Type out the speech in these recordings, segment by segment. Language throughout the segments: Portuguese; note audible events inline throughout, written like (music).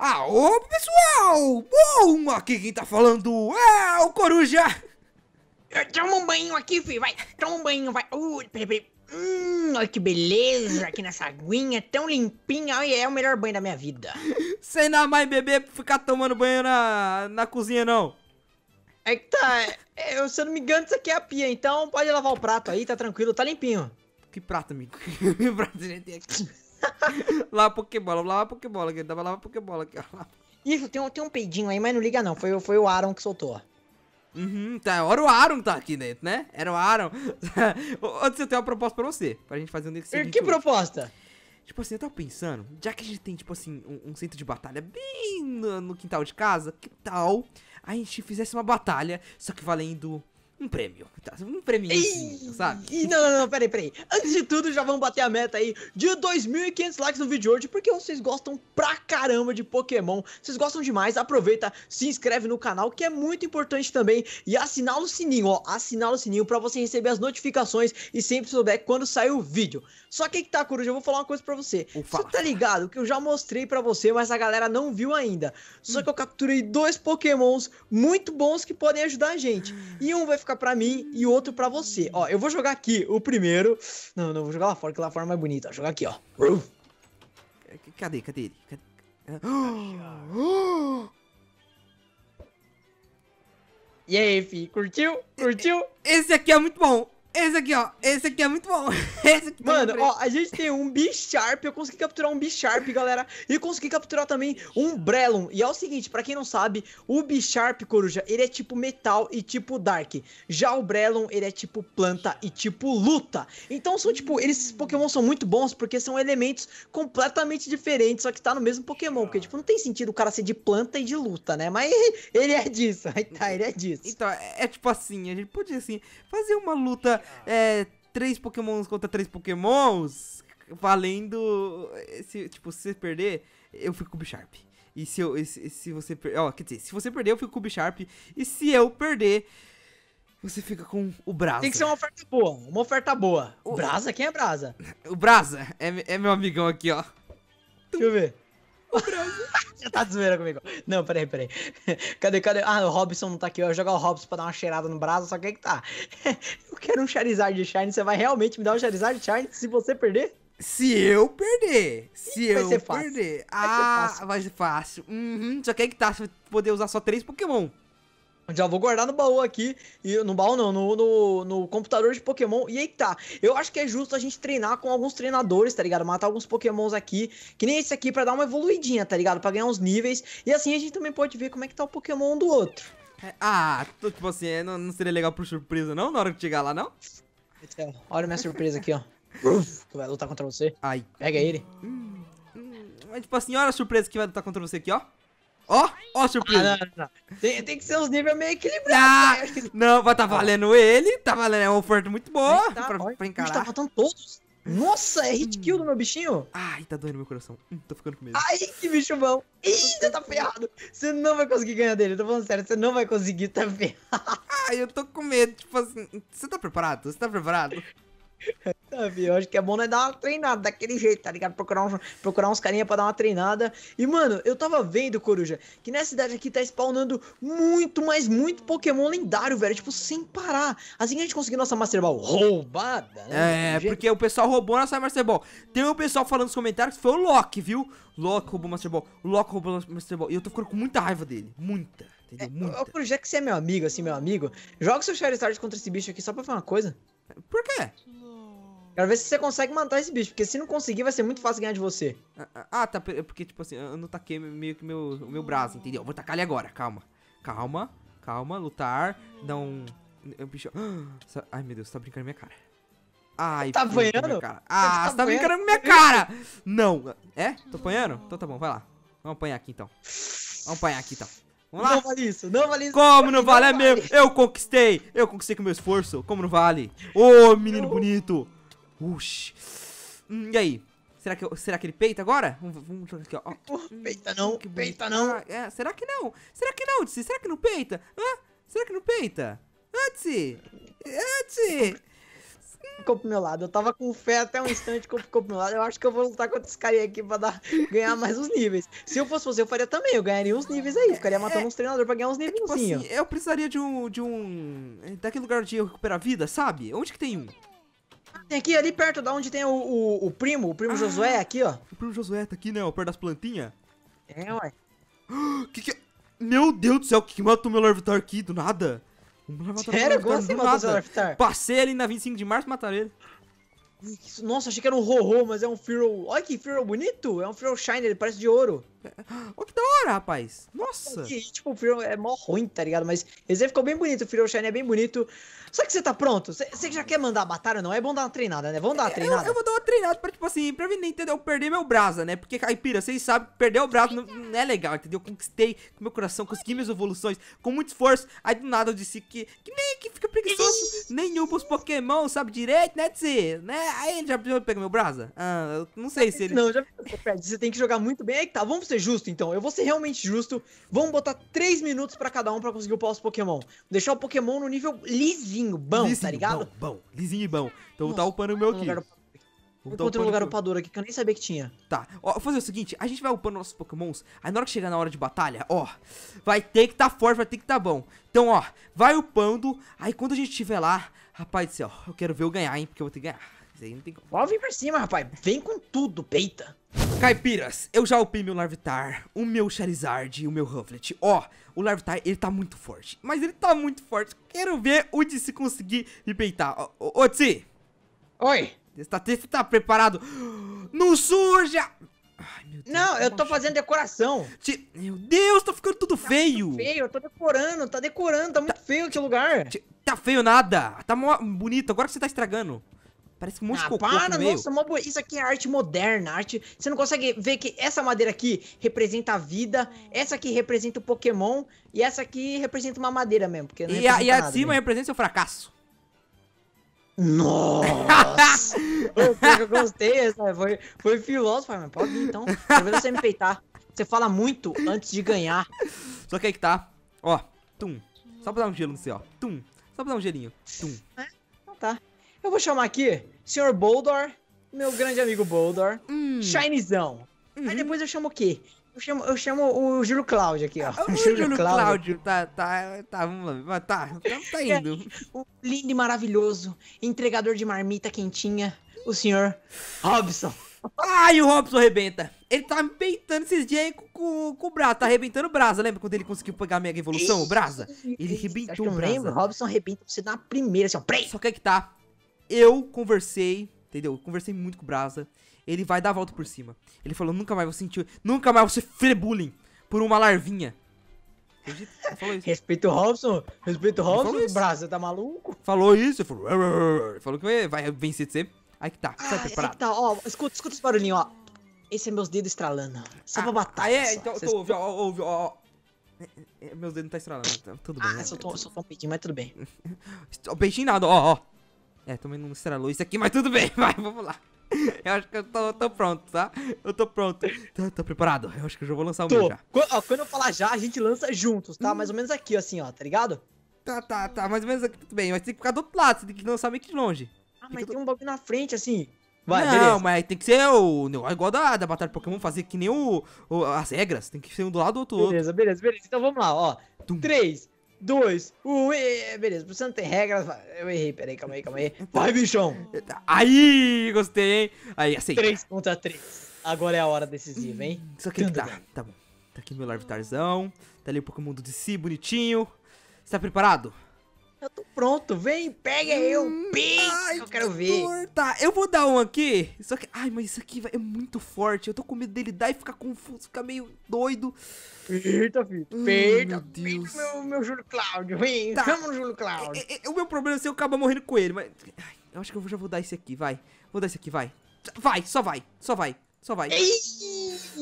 Ah, opa, pessoal! Bom, aqui quem tá falando é o Coruja! Toma um banho aqui, filho, vai! Toma um banho, vai! Uh, peraí, Hum, olha que beleza aqui nessa aguinha, tão limpinha. Olha, é o melhor banho da minha vida. Sem dar mais beber pra ficar tomando banho na, na cozinha, não. É que tá. É, eu, se eu não me engano, isso aqui é a pia, então pode lavar o prato aí, tá tranquilo, tá limpinho. Que prato, amigo? (laughs) que prato a gente tem aqui? (laughs) lá a Pokébola, lá a Pokébola, que tava lá a Pokébola aqui, ó. Isso, tem, tem um peidinho aí, mas não liga não, foi, foi o Aaron que soltou. Uhum, tá, Ora o Aaron tá aqui dentro, né? Era o Aaron. Antes (laughs) eu tenho uma proposta pra você, pra gente fazer um next Que hoje. proposta? Tipo assim, eu tava pensando, já que a gente tem, tipo assim, um, um centro de batalha bem no, no, quintal de casa, que tal a gente fizesse uma batalha, só que valendo um prêmio. Tá? Um prêmio, sabe? E não, não, não, peraí, peraí. Antes de tudo, já vamos bater a meta aí de 2.500 likes no vídeo hoje, porque vocês gostam pra caramba de Pokémon. Vocês gostam demais, aproveita, se inscreve no canal, que é muito importante também. E assina o sininho, ó, assina o sininho pra você receber as notificações e sempre souber quando sai o vídeo. Só que que tá, Coruja, eu vou falar uma coisa pra você. Você tá ligado que eu já mostrei pra você, mas a galera não viu ainda. Só hum. que eu capturei dois Pokémons muito bons que podem ajudar a gente. Ah. E um vai ficar fica para mim e outro para você. Ó, eu vou jogar aqui o primeiro. Não, não, vou jogar lá fora, que lá fora é mais bonito. Ó, jogar aqui, ó. É, cadê, cadê ele? Cadê? E aí, fi, curtiu? Curtiu? Esse aqui é muito bom. Esse aqui, ó. Esse aqui é muito bom. (laughs) Tá Mano, ó, a gente tem um B-Sharp. Eu consegui capturar um B-Sharp, galera. E consegui capturar também um Brelon. E é o seguinte, pra quem não sabe, o B-Sharp, coruja, ele é tipo metal e tipo dark. Já o Brelon, ele é tipo planta e tipo luta. Então são tipo, esses Pokémon são muito bons porque são elementos completamente diferentes, só que tá no mesmo Pokémon. Porque, tipo, não tem sentido o cara ser de planta e de luta, né? Mas (laughs) ele é disso. (laughs) Aí tá, ele é disso. Então, é, é tipo assim, a gente podia, assim, fazer uma luta é, três pokémons contra três pokémons, valendo. Eh, se, tipo, se você perder, eu fico com o Bisharp. E se eu. Se, se você Ó, quer dizer, se você perder, eu fico com o Bisharp. E se eu perder, você fica com o Brasa. Tem que ser uma oferta boa. Uma oferta boa. O... Brasa? Quem é Brasa? (laughs) O Brasa é, é meu amigão aqui, ó. Deixa eu ver. O Brasa. Você tá de zoeira comigo. Não, peraí, peraí. Cadê, cadê? Ah, o Robson não tá aqui. Eu ia jogar o Robson pra dar uma cheirada no braço, só que é que tá. (laughs) Eu quero um Charizard de Shine. Você vai realmente me dar um Charizard de Shine se você perder? Se eu perder. Se vai eu perder. Fácil. Ah, vai ser ah, fácil. Vai ser fácil. Uhum, só que é que tá. Você vai poder usar só três Pokémon. Já vou guardar no baú aqui, e no baú não, no, no, no, computador de Pokémon. E aí tá, eu acho que é justo a gente treinar com alguns treinadores, tá ligado? Matar alguns Pokémons aqui, que nem esse aqui, para dar uma evoluidinha, tá ligado? Pra ganhar uns níveis. E assim a gente também pode ver como é que tá o Pokémon um do outro. É, ah, tipo assim, é, não, não seria legal por surpresa não, na hora que chegar lá, não? Então, olha minha surpresa aqui, ó. (laughs) que vai lutar contra você. Ai. Pega ele. mas hum, hum, é tipo assim, olha a surpresa que vai lutar contra você aqui, ó. Ó, ó, surpresa. Ah, não, não. Tem, tem, que ser uns níveis meio equilibrados. Ah, não, mas tá valendo ele. Tá valendo, é uma oferta muito boa tá, pra, pra tá encarar. Tá faltando todos. Nossa, é hit kill do hum. meu bichinho? Ai, tá doendo meu coração. Hum, tô ficando com medo. Ai, que bicho bom. Ih, você tá ferrado. Você não vai conseguir ganhar dele. Tô falando sério, você não vai conseguir, tá ferrado. Ai, eu tô com medo. Tipo assim, você tá preparado? Você tá preparado? (laughs) Eu acho que é bom né, dar uma treinada daquele jeito, tá ligado? Procurar, um, procurar uns carinha pra dar uma treinada. E, mano, eu tava vendo, Coruja, que nessa cidade aqui tá spawnando muito, mas muito Pokémon lendário, velho. Tipo, sem parar. Assim que a gente conseguiu nossa Master Ball roubada, né? É, porque o pessoal roubou nossa Master Ball. Tem o um pessoal falando nos comentários que foi o Loki, viu? Loki roubou Master Ball. Loki roubou Master Ball. E eu tô ficando com muita raiva dele. Muita. Entendeu? É, muita. Coruja, que você é meu amigo, assim, meu amigo, joga seu Charizard contra esse bicho aqui só pra falar uma coisa. Por quê? Quero ver se você consegue matar esse bicho, porque se não conseguir, vai ser muito fácil ganhar de você. Ah, ah, ah tá, é porque, tipo assim, eu não taquei meio que meu, o meu braço, entendeu? vou tacar ele agora, calma. Calma, calma, lutar, dá um... É um bicho... (gasps) Ai, meu Deus, você tá brincando minha cara. Ai, tá apanhando? Tá ah, você tá, brincando com minha cara! Não! É? Tô apanhando? Então tá bom, vai lá. Vamos apanhar aqui então. Vamos apanhar aqui então. Vamos lá? Não vale isso, não vale isso. Como não vale? É não é vale. meu? Eu conquistei! Eu conquistei com meu esforço. Como não vale? Ô, oh, menino eu... bonito! Uxi. Hum, e aí? Será que, eu, será que ele peita agora? Vamos, vamos aqui, ó. Hum, peita não, que peita não. Ah, é, será que não? Será que não, Tsi? Será que não peita? Hã? Será que não peita? Ah, Tsi! Ah, Tsi! ficou pro meu lado. Eu tava com fé até um instante que ficou pro meu lado. Eu acho que eu vou lutar contra esse carinha aqui pra dar, ganhar mais uns níveis. Se eu fosse você, eu faria também. Eu ganharia uns níveis aí. Ficaria é, matando é, uns treinadores pra ganhar uns níveis. É, tipo assim, eu precisaria de um. de um. Daquele lugar de recuperar vida, sabe? Onde que tem um? Tem aqui ali perto da onde tem o, o, o primo, o primo ah, Josué aqui, ó. O primo Josué tá aqui, né? Ó, perto das plantinhas. É, ué. (gasps) Que que... É? Meu Deus do céu, que, que mata o meu Larvitar aqui do nada? O meu Larvitar Sério? Como assim mata o seu Larvitar? Passei ali na 25 de março e mataram ele. Nossa, achei que era um Rorô, mas é um Firo. Olha que Firo bonito! É um Firo Shine, ele parece de ouro. Olha (gasps) que da hora, rapaz! Nossa! tipo, o Firo é mó ruim, tá ligado? Mas esse aí ficou bem bonito, o Firo Shine é bem bonito. Só que você tá pronto? Você já quer mandar a batalha ou não? É bom dar uma treinada, né? Vamos dar uma é, treinada. Eu, eu vou dar uma treinada pra, tipo assim, pra mim, né, entendeu? Perder meu brasa, né? Porque, caipira, vocês sabem que perder o brasa não, não, é legal, entendeu? Conquistei com meu coração, consegui minhas evoluções, com muito esforço. Aí do nada eu disse que, que nem que fica preguiçoso nenhum dos Pokémon sabe direito, né, Tse? Né? Aí ele já pegou meu brasa? Ah, eu não sei se ele. Não, já Fred, você tem que jogar muito bem. Aí tá, vamos ser justo então. Eu vou ser realmente justo. Vamos botar 3 minutos pra cada um pra conseguir upar os Pokémon. Deixar o Pokémon no nível lisinho, bom, tá lisinho, tá ligado? Bom, bom, lisinho e bom. Então tá Nossa, tá upando o meu aqui. Então, Encontrei um lugar upador aqui que eu nem sabia que tinha. Tá. Ó, vou fazer o seguinte: a gente vai upando nossos pokémons. Aí na hora que chegar na hora de batalha, ó. Vai ter que tá forte, vai ter que tá bom. Então, ó, vai upando. Aí quando a gente estiver lá, rapaz do céu, eu quero ver eu ganhar, hein? Porque eu vou ter que ganhar. Isso aí não tem como. Ó, vem pra cima, rapaz. Vem com tudo, peita. Caipiras, eu já upei meu Larvitar, o meu Charizard e o meu Rufflet. Ó, o Larvitar, ele tá muito forte. Mas ele tá muito forte. Quero ver o Tsi conseguir me peitar. Ó, Odissi! Oi! Estatista tá preparado. Não suja! Ai, Deus, não, tá eu tô fazendo decoração. Meu Deus, tá ficando tudo tá feio. feio, eu tô decorando, tá decorando, tá, tá- muito tá... feio aquele lugar. Te... Tá feio nada, tá bonito, agora que você tá estragando. Parece um monte ah, de cocô para, nossa, isso aqui é arte moderna, arte... Você não consegue ver que essa madeira aqui representa a vida, essa aqui representa o Pokémon, e essa aqui representa uma madeira mesmo, porque não E a, e acima de cima mesmo. representa o fracasso. Nossa! (laughs) eu, eu gostei, sabe? Né? Foi, foi filósofo, mas pode vir então. Talvez você me peitar. Você fala muito antes de ganhar. Só que aí que tá. Ó, tum. Só pra dar um gelo no seu, ó. Tum. Só pra dar um gelinho. Tum. É, então tá. Eu vou chamar aqui Sr. Boldor, meu grande amigo Boldor. Hum. Shinezão. Uhum. Aí depois eu chamo o quê? Eu chamo, eu chamo o Júlio Cláudio aqui, ó. (laughs) O Júlio, Cláudio. tá, tá, tá, vamos lá, tá, então tá é, indo. o lindo e maravilhoso, entregador de marmita quentinha, o senhor Robson. Ai, o Robson arrebenta. Ele tá me peitando esses dias aí com, com, com, o Braza Tá arrebentando o Braza Lembra quando ele conseguiu pegar a Mega Evolução, o Braza Ele arrebentou o Braza Lembro, Robson arrebenta você na primeira, assim, ó. Só que é que tá. Eu conversei, entendeu? conversei muito com o Braza ele vai dar a volta por cima. Ele falou, nunca mais vou sentir, nunca mais vou sofrer bullying por uma larvinha. Respeito o Robson, respeito o Robson, braço, tá maluco? Falou isso, falou, falou que vai vencer de sempre. Aí que tá, ah, é preparado. Tá, ó, escuta, escuta esse barulhinho, ó. Esse é meus dedos estralando. Só ah, pra batalha. É, então, Cês... ouve, ó, ouve, ó. É, é, meus dedos não tá estralando, tá, tudo ah, bem. Né? tô, soltou, soltou um peitinho, mas tudo bem. (laughs) peitinho nada, ó, ó. É, também não estralou isso aqui, mas tudo bem, (laughs) vai, vamos lá. (laughs) Eu acho que eu tô, tô, pronto, tá? Eu tô pronto. Tô, tá, tô, tá preparado. Eu acho que eu já vou lançar o tô. meu já. Quando, ó, quando eu falar já, a gente lança juntos, tá? Mais ou menos aqui, assim, ó, tá ligado? Tá, tá, tá. Mais ou menos aqui, tudo bem. Mas tem que ficar do outro lado, você tem que lançar meio que de longe. Ah, mas tem um bagulho na frente, assim. Vai, não, beleza. mas tem que ser o negócio é igual da, da Batalha de Pokémon, fazer que nem o, o, as regras. Tem que ser um do lado do outro. Beleza, beleza, beleza. Então vamos lá, ó. Tum. 2, 1 e... Beleza, você não tem regras. Eu errei, peraí, calma aí, calma aí. (laughs) Vai, bichão! Aí, gostei, hein? Aí, aceita. 3 contra 3. Agora é a hora decisiva, hein? Hum, só que ele tá. Tá bom. Tá aqui meu Larvitarzão. Tá ali o Pokémon do DC, bonitinho. Você tá preparado? Eu tô pronto, vem, pega é eu, hum, ai, eu quero ver. Tá, eu vou dar um aqui. Só que, ai, mas isso aqui é muito forte. Eu tô com medo dele dar e ficar confuso, ficar meio doido. Eita, filho. Hum, Eita, meu Deus. Meu, meu Júlio Cláudio, vem, tá. chama o Júlio Cláudio. É, é, é, o meu problema é se eu acabar morrendo com ele, mas... Ai, eu acho que eu já vou dar esse aqui, vai. Vou dar esse aqui, vai. Vai, só vai, só vai, só vai. Ei!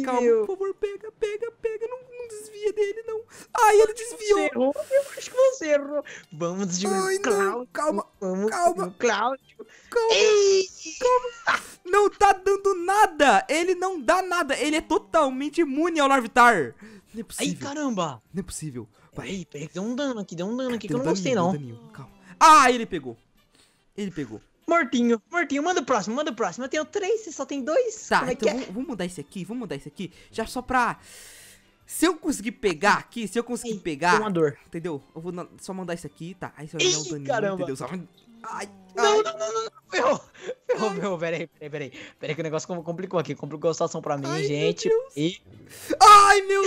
Calma, por favor, pega, pega, pega. Não, não desvia dele, não. Ai, ele desviou. Você errou, eu acho que você errou. Vamos de Ai, Cláudio. Não, calma, Vamos calma. Cláudio. Calma, calma. Não tá dando nada. Ele não dá nada. Ele é totalmente imune ao Larvitar. Não é possível. Ai, caramba. Não é possível. Vai. Ei, peraí, deu um dano aqui, deu um dano aqui que eu não gostei, não. Calma. Ah, ele pegou. Ele pegou. Mortinho, mortinho, manda o próximo, manda o próximo. Eu tenho três, você só tem dois. Tá, é então é? vamos mudar esse aqui, vamos mudar esse aqui. Já só pra. Se eu conseguir pegar aqui, se eu conseguir Ei, pegar. Uma dor. Entendeu? Eu vou só mandar isso aqui, tá? Aí você vai dar o daninho, caramba. entendeu? Só... Ai, não, ai. não, não, não, não, ferrou. Ferrou, ferrou, peraí, peraí, peraí. Peraí que o negócio complicou aqui, complicou a situação pra mim, ai, gente. E... Ai, meu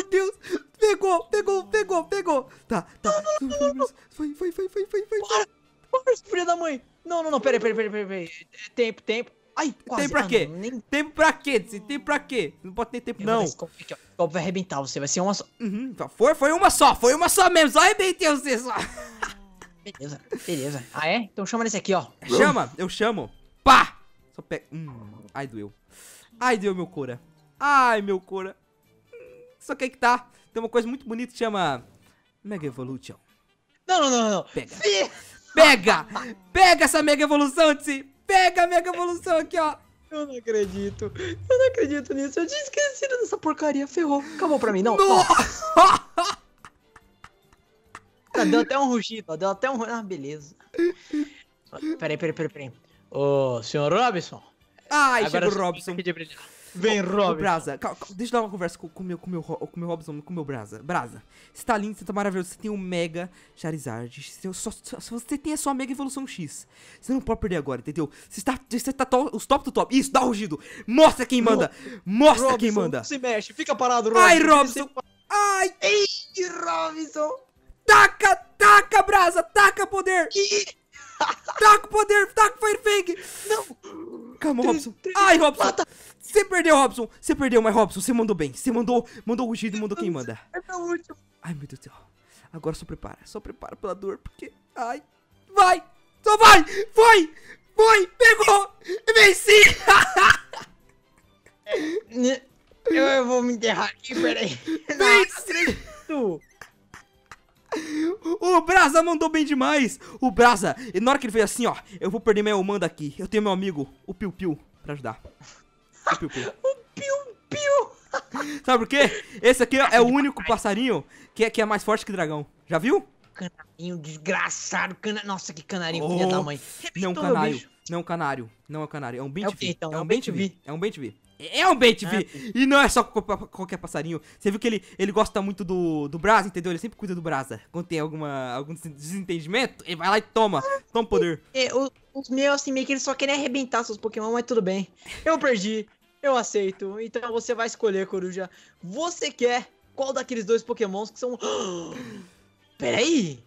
peraí, peraí, peraí, peraí. É tempo, tempo. Ai, quase. Tempo pra ah, quê? Não, nem... Tempo pra quê? Tempo pra quê? Não pode ter tempo, eu não. Esse vai arrebentar você, vai ser uma só. Uhum, foi, foi uma só, foi uma só mesmo. Só arrebentei você só. Beleza, beleza. Ah, é? Então chama nesse aqui, ó. Chama, eu chamo. Pá! Só pega. Hum, ai, doeu. Ai, doeu meu cora. Ai, meu cora. Hum, só que aí que tá. Tem uma coisa muito bonita que chama Mega Evolution. Não, não, não, não. Pega. Pega! Pega essa mega evolução, Tsi! Pega a mega evolução aqui, ó! Eu não acredito. Eu não acredito nisso. Eu tinha esquecido dessa porcaria. Ferrou. Acabou pra mim, não. não. deu até um rugido. Deu até um... Ah, beleza. Peraí, peraí, peraí, peraí. Ô, senhor Robson. Ai, agora chegou o Robson. Vem, oh, Robson. Brasa, calma, deixa eu dar uma conversa com, o meu, com, meu, com meu Robson, com o meu Brasa. Brasa, você tá lindo, você tá maravilhoso, você tem um Mega Charizard. Você, só, só, você tem a sua Mega Evolução X. Você não pode perder agora, entendeu? Você tá, você tá to, os top do top. Isso, dá rugido. Mostra quem manda. Mostra Robson, quem manda. se mexe, fica parado, Robson. Ai, Robson. Ai, ei, Robson. Taca, taca, Brasa, taca poder. Taca o poder, taca Fire Fang. Não. Calma, Robson. Ai, Robson. Você perdeu, Robson. Você perdeu, mas Robson, você mandou bem. Você mandou, mandou o Gido e mandou quem manda. É meu último. Ai, meu Deus do céu. Agora só prepara. Só prepara pela dor, porque... Ai. Vai. Só vai. Foi. Foi. Pegou. Venci. (laughs) É, eu, eu vou me enterrar aqui, peraí. Venci. (laughs) O Brasa mandou bem demais. O Brasa, e na hora que ele fez assim, ó, eu vou perder minha humana aqui. Eu tenho meu amigo, o Piu Piu, pra ajudar. O Piu Piu. (laughs) o Piu Piu. (laughs) Sabe por quê? Esse aqui é o único passarinho que é, que é mais forte que dragão. Já viu? Canarinho desgraçado. Cana... Nossa, que canarinho, oh, filha da mãe. Não, canário. Não, canário. Não é canário. É um bem É, então, é, um bem É um bem é, é um bait, vi. É, e não é só qualquer é passarinho. Você viu que ele, ele gosta muito do, do Brasa, entendeu? Ele sempre cuida do Brasa. Quando tem alguma, algum desentendimento, ele vai lá e toma. Toma poder. É, os, os meus, assim, meio que eles só querem arrebentar seus Pokémon, mas tudo bem. Eu perdi. Eu aceito. Então você vai escolher, Coruja. Você quer qual daqueles dois Pokémons que são. (gasps) Peraí!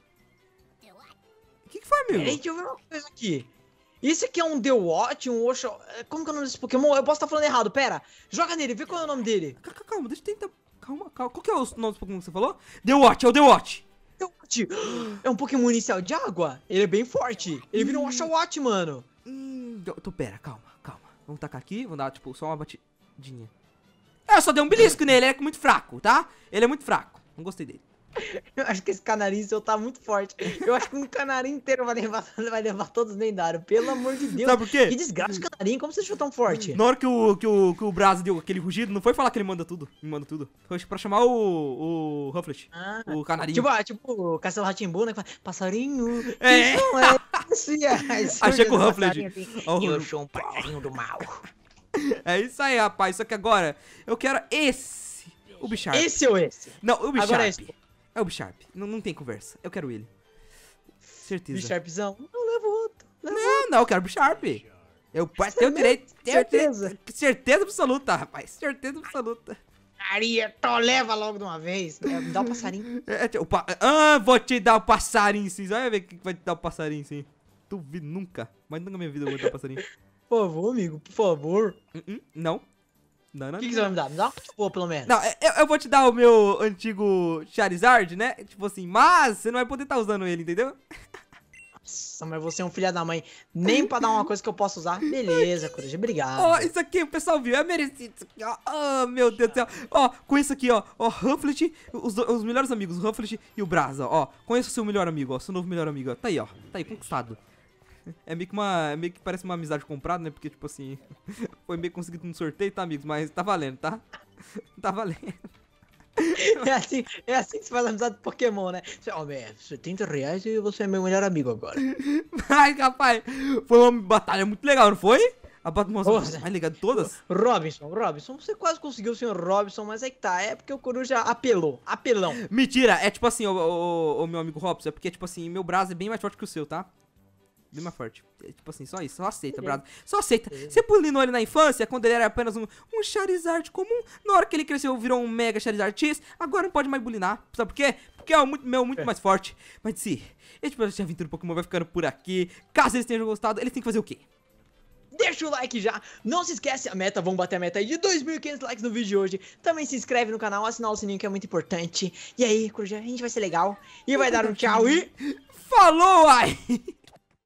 O que, que foi, meu? Peraí, deixa eu ver uma coisa aqui. Isso aqui é um The Watch, um Osho. É, como que é o nome desse Pokémon? Eu posso estar tá falando errado, pera. Joga nele, vê qual é o nome dele. Calma, calma deixa eu tentar. Calma, calma. Qual que é o nome do Pokémon que você falou? The Watch, é o The Watch. The Watch. É um Pokémon inicial de água. Ele é bem forte. Ele vira um hum. Oshawott, mano. Hum, tô, então, então, pera, calma, calma. Vamos tacar aqui, vamos dar, tipo, só uma batidinha. É, eu só dei um belisco é. nele, ele é muito fraco, tá? Ele é muito fraco. Não gostei dele. Eu acho que esse canarinho seu tá muito forte. Eu acho que um canarinho inteiro vai levar, (laughs) vai levar todos os lendários. Pelo amor de Deus. Sabe por quê? Que desgraça, canarinho. Como você achou tão forte? Na hora que o, que o, que o Braz deu aquele rugido, não foi falar que ele manda tudo. Me manda tudo. Foi pra chamar o, o Rufflet. Ah, o canarinho. Tipo, ah, tipo o Castelo Ratimbu, né? Que fala, passarinho. É. é, (laughs) é Achei com o Rufflet. (laughs) Oh, eu sou um passarinho do mal. É isso aí, rapaz. Só que agora eu quero esse. O Bicharp. Esse ou esse? Não, o Bicharp. Agora é esse. É o Bisharp. Não, não tem conversa. Eu quero ele. Certeza. Bisharpzão. Não, leva outro. Levo não, outro. não, eu quero o Bisharp. Eu é? tenho direito. Certeza. Tenho, certeza absoluta, rapaz. Certeza absoluta. Maria, to leva logo de uma vez. Né? me dá o um passarinho. (laughs) É, o pa ah, vou te dar o um passarinho, sim. Vai ver que vai te dar o um passarinho, sim. Tu vi nunca. Mas nunca na minha vida eu vou te dar um passarinho. Por favor, amigo, por favor. Uh -uh, não. O que, que, é você vai me dar? Me dá uma boa, pelo menos. Não, eu, é, é, eu, vou te dar o meu antigo Charizard, né? Tipo assim, mas você não vai poder estar tá usando ele, entendeu? Nossa, mas você é um filho da mãe. Nem pra dar uma coisa que eu possa usar. Beleza, (laughs) Coruja, obrigado. Ó, oh, isso aqui, o pessoal viu, é merecido isso aqui, ó. Oh, meu Deus do céu. Ó, oh, com isso aqui, ó. Ó, Rufflet, os, melhores amigos, o Rufflet e o Braza. ó. Conheça o seu melhor amigo, ó. Seu novo melhor amigo, ó. Tá aí, ó. Tá aí, conquistado. É meio que uma. É meio que parece uma amizade comprada, né? Porque, tipo assim, (laughs) foi meio conseguido no sorteio, tá, amigos? Mas tá valendo, tá? (laughs) Tá valendo. É assim, é assim que se faz amizade do Pokémon, né? Você, ó, velho, 70 reais e você é meu melhor amigo agora. (laughs) Ai, rapaz, foi uma batalha muito legal, não foi? A batalha Nossa. mais legal de todas? Robinson, Robinson, você quase conseguiu o senhor Robinson, mas é que tá, é porque o Coruja apelou, apelão. Mentira, é tipo assim, o, o, o meu amigo Robson, é porque, tipo assim, meu braço é bem mais forte que o seu, tá? Lima Forte. É, tipo assim, só isso, só aceita, é. Brado. Só aceita. É. Você pulinou ele na infância, quando ele era apenas um, um Charizard comum. Na hora que ele cresceu, virou um Mega Charizard X. Agora não pode mais bulinar. Sabe por quê? Porque é o muito, meu é muito mais forte. Mas se esse episódio tipo de aventura do Pokémon vai ficando por aqui. Caso eles tenham gostado, eles têm que fazer o quê? deixa o like já. Não se esquece, a meta, vamos bater a meta aí de 2.500 likes no vídeo de hoje. Também se inscreve no canal, assinar o sininho que é muito importante. E aí, Corujão, a gente vai ser legal. E vai dar um tchau e... (laughs) Falou, ai! (laughs)